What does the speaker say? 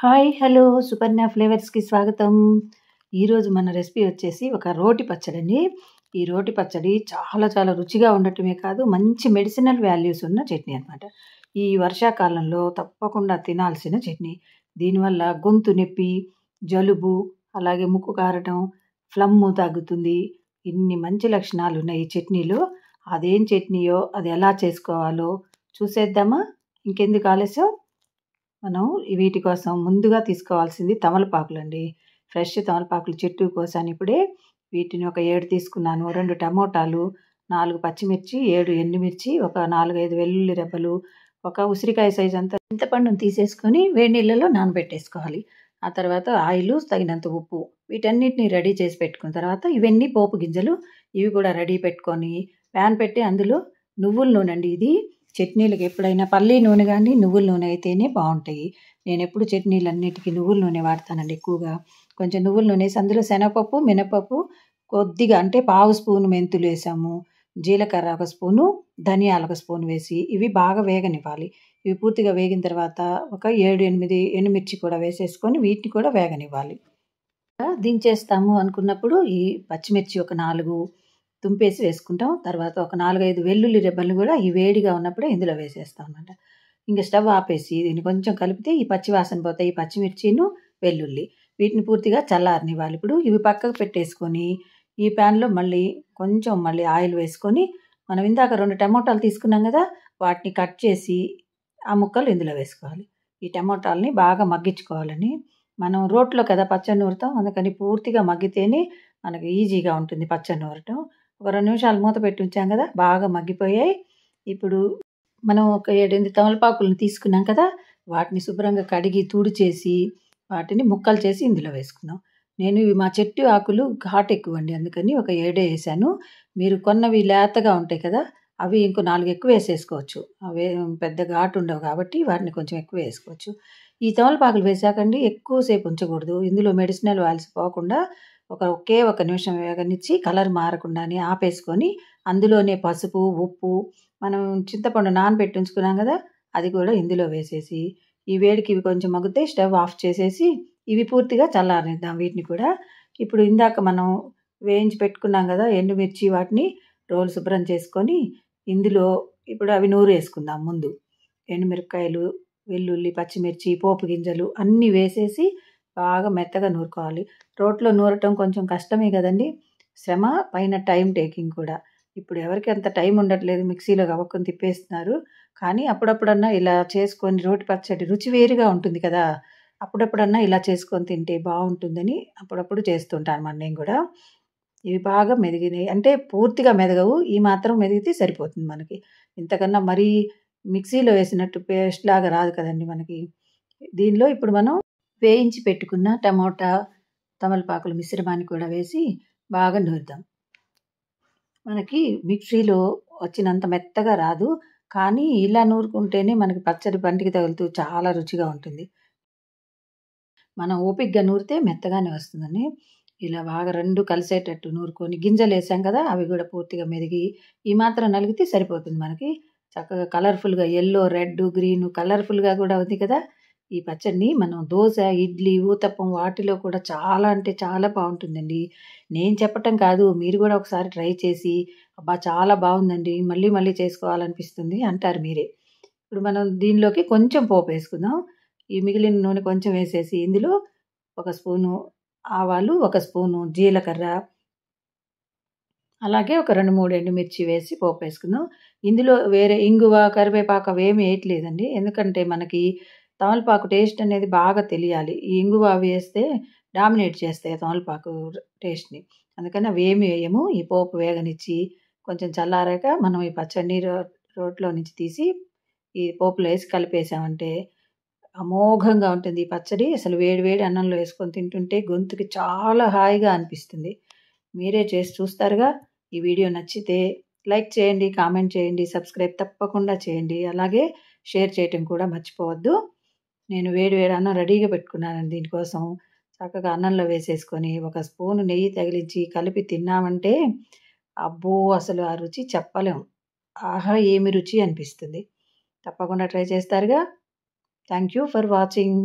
hi hello సుపర్ణ ఫ్లేవర్స్కి స్వాగతం ఈరోజు మన రెసిపీ వచ్చేసి ఒక రోటి పచ్చడి అండి ఈ రోటి పచ్చడి చాలా చాలా రుచిగా ఉండటమే కాదు మంచి మెడిసినల్ వాల్యూస్ ఉన్న చట్నీ అనమాట ఈ వర్షాకాలంలో తప్పకుండా తినాల్సిన చట్నీ దీనివల్ల గొంతు నొప్పి జలుబు అలాగే ముక్కు కారటం ఫ్లమ్ము తగ్గుతుంది ఇన్ని మంచి లక్షణాలు ఉన్నాయి ఈ చట్నీలో అదేం చట్నీయో అది ఎలా చేసుకోవాలో చూసేద్దామా ఇంకెందుకు ఆలస్యం మనం వీటి కోసం ముందుగా తీసుకోవాల్సింది తమలపాకులండి ఫ్రెష్ తమలపాకులు చెట్టు కోసాను ఇప్పుడే వీటిని ఒక ఏడు తీసుకున్నాను రెండు టమోటాలు నాలుగు పచ్చిమిర్చి ఏడు ఎండుమిర్చి ఒక నాలుగైదు వెల్లుల్లి రెబ్బలు ఒక ఉసిరికాయ సైజు అంతా చింతపండును తీసేసుకొని వేడి నీళ్ళలో నానబెట్టేసుకోవాలి ఆ తర్వాత ఆయిల్ తగినంత ఉప్పు వీటన్నిటిని రెడీ చేసి పెట్టుకున్న తర్వాత ఇవన్నీ పోపు గింజలు ఇవి కూడా రెడీ పెట్టుకొని ప్యాన్ పెట్టి అందులో నువ్వుల నూనె అండి ఇది చట్నీలకు ఎప్పుడైనా పల్లీ నూనె కానీ నువ్వుల నూనె అయితేనే బాగుంటాయి నేను ఎప్పుడు చట్నీలు అన్నిటికీ నువ్వుల నూనె వాడతానండి ఎక్కువగా కొంచెం నువ్వుల నూనె అందులో శనగపప్పు మినపప్పు కొద్దిగా అంటే పావు స్పూన్ మెంతులు వేసాము జీలకర్ర ఒక స్పూను ధనియాల ఒక స్పూన్ వేసి ఇవి బాగా వేగనివ్వాలి ఇవి పూర్తిగా వేగిన తర్వాత ఒక ఏడు ఎనిమిది ఎండుమిర్చి కూడా వేసేసుకొని వీటిని కూడా వేగనివ్వాలి దించేస్తాము అనుకున్నప్పుడు ఈ పచ్చిమిర్చి ఒక నాలుగు తుంపేసి వేసుకుంటాం తర్వాత ఒక నాలుగైదు వెల్లుల్లి రెబ్బలు కూడా ఈ వేడిగా ఉన్నప్పుడే ఇందులో వేసేస్తాం అనమాట ఇంకా స్టవ్ ఆపేసి దీన్ని కొంచెం కలిపితే ఈ పచ్చివాసన పోతాయి ఈ పచ్చిమిర్చిను వెల్లుల్లి వీటిని పూర్తిగా చల్లారనివ్వాలి ఇప్పుడు ఇవి పక్కకు పెట్టేసుకొని ఈ ప్యాన్లో మళ్ళీ కొంచెం మళ్ళీ ఆయిల్ వేసుకొని మనం ఇందాక రెండు టమోటాలు తీసుకున్నాం కదా వాటిని కట్ చేసి ఆ ముక్కలు ఇందులో వేసుకోవాలి ఈ టమోటాలని బాగా మగ్గించుకోవాలని మనం రోట్లో కదా పచ్చడి నూరుతాం అందుకని పూర్తిగా మగ్గితేనే మనకి ఈజీగా ఉంటుంది పచ్చడి నూరటం ఒక రెండు నిమిషాలు మూత పెట్టి ఉంచాం కదా బాగా మగ్గిపోయాయి ఇప్పుడు మనం ఒక ఏడెనిమిది తమలపాకులను తీసుకున్నాం కదా వాటిని శుభ్రంగా కడిగి తూడు చేసి వాటిని ముక్కలు చేసి ఇందులో వేసుకున్నాం నేను ఇవి మా చెట్టు ఆకులు ఘాట్ ఎక్కువ అండి అందుకని ఒక ఏడే వేసాను మీరు కొన్నవి లేతగా ఉంటాయి కదా అవి ఇంకో నాలుగు ఎక్కువ వేసేసుకోవచ్చు అవి పెద్ద ఘాట్ ఉండవు కాబట్టి వాటిని కొంచెం ఎక్కువ వేసుకోవచ్చు ఈ తమలపాకులు వేసాకండి ఎక్కువసేపు ఉంచకూడదు ఇందులో మెడిసినల్ వాల్స్ పోకుండా ఒక ఒకే ఒక నిమిషం వేగనిచ్చి కలర్ మారకుండానే ఆపేసుకొని అందులోనే పసుపు ఉప్పు మనం చింతపండు నానబెట్టి ఉంచుకున్నాం కదా అది కూడా ఇందులో వేసేసి ఈ వేడికి ఇవి కొంచెం మగ్గితే స్టవ్ ఆఫ్ చేసేసి ఇవి పూర్తిగా చల్లారనిద్దాం వీటిని కూడా ఇప్పుడు ఇందాక మనం వేయించి పెట్టుకున్నాం కదా ఎండుమిర్చి వాటిని రోలు శుభ్రం చేసుకొని ఇందులో ఇప్పుడు అవి నూరు వేసుకుందాం ముందు ఎండుమిరపకాయలు వెల్లుల్లి పచ్చిమిర్చి పోపు గింజలు అన్నీ వేసేసి బాగా మెత్తగా నూరుకోవాలి రోట్లో నూరటం కొంచెం కష్టమే కదండి శ్రమ పైన టైం టేకింగ్ కూడా ఇప్పుడు ఎవరికి అంత టైం ఉండట్లేదు మిక్సీలో గబక్కుని తిప్పేస్తున్నారు కానీ అప్పుడప్పుడన్నా ఇలా చేసుకొని రోటి పచ్చడి రుచి వేరుగా ఉంటుంది కదా అప్పుడప్పుడన్నా ఇలా చేసుకొని తింటే బాగుంటుందని అప్పుడప్పుడు చేస్తుంటాను అన్నమాట నేను కూడా ఇవి బాగా మెదిగినాయి అంటే పూర్తిగా మెదగవు ఈ మాత్రం మెదిగితే సరిపోతుంది మనకి ఇంతకన్నా మరీ మిక్సీలో వేసినట్టు పేస్ట్ లాగా రాదు కదండి మనకి దీనిలో ఇప్పుడు మనం వేయించి పెట్టుకున్న టమోటా తమలపాకుల మిశ్రమాన్ని కూడా వేసి బాగా నూరుదాం మనకి మిక్సీలో వచ్చినంత మెత్తగా రాదు కానీ ఇలా నూరుకుంటేనే మనకి పచ్చడి బండికి తగులుతూ చాలా రుచిగా ఉంటుంది మనం ఓపిగ్గా నూరితే మెత్తగానే వస్తుందని ఇలా బాగా రెండు కలిసేటట్టు నూరుకొని గింజలు వేసాం కదా అవి కూడా పూర్తిగా మెరిగి ఈ మాత్రం నలిగితే సరిపోతుంది మనకి చక్కగా కలర్ఫుల్గా ఎల్లో రెడ్ గ్రీన్ కలర్ఫుల్గా కూడా ఉంది కదా ఈ పచ్చడిని మనం దోశ ఇడ్లీ ఊతప్పం వాటిలో కూడా చాలా అంటే చాలా బాగుంటుందండి నేను చెప్పటం కాదు మీరు కూడా ఒకసారి ట్రై చేసి అబ్బా చాలా బాగుందండి మళ్ళీ మళ్ళీ చేసుకోవాలనిపిస్తుంది అంటారు మీరే ఇప్పుడు మనం దీనిలోకి కొంచెం పోపు వేసుకుందాం ఈ మిగిలిన నూనె కొంచెం వేసేసి ఇందులో ఒక స్పూను ఆవాలు ఒక స్పూను జీలకర్ర అలాగే ఒక రెండు మూడు ఎండుమిర్చి వేసి పోపు వేసుకుందాం ఇందులో వేరే ఇంగువ కరివేపాక ఏమి వేయట్లేదండి ఎందుకంటే మనకి తమలపాకు టేస్ట్ అనేది బాగా తెలియాలి ఈ ఇంగువ అవి వేస్తే డామినేట్ చేస్తాయి తమలపాకు టేస్ట్ని అందుకని అవి ఏమి వేయము ఈ పోపు వేగనిచ్చి కొంచెం చల్లారాక మనం ఈ పచ్చడి రో రోట్లో నుంచి తీసి ఈ పోపులో వేసి కలిపేసామంటే అమోఘంగా ఉంటుంది ఈ పచ్చడి అసలు వేడి వేడి అన్నంలో వేసుకొని తింటుంటే గొంతుకి చాలా హాయిగా అనిపిస్తుంది మీరే చేసి చూస్తారుగా ఈ వీడియో నచ్చితే లైక్ చేయండి కామెంట్ చేయండి సబ్స్క్రైబ్ తప్పకుండా చేయండి అలాగే షేర్ చేయటం కూడా మర్చిపోవద్దు నేను వేడి వేడి అన్నం రెడీగా పెట్టుకున్నాను దీనికోసం చక్కగా అన్నంలో వేసేసుకొని ఒక స్పూన్ నెయ్యి తగిలించి కలిపి తిన్నామంటే అబ్బో అసలు ఆ రుచి చెప్పలేం ఆహా ఏమి రుచి అనిపిస్తుంది తప్పకుండా ట్రై చేస్తారుగా థ్యాంక్ యూ ఫర్ వాచింగ్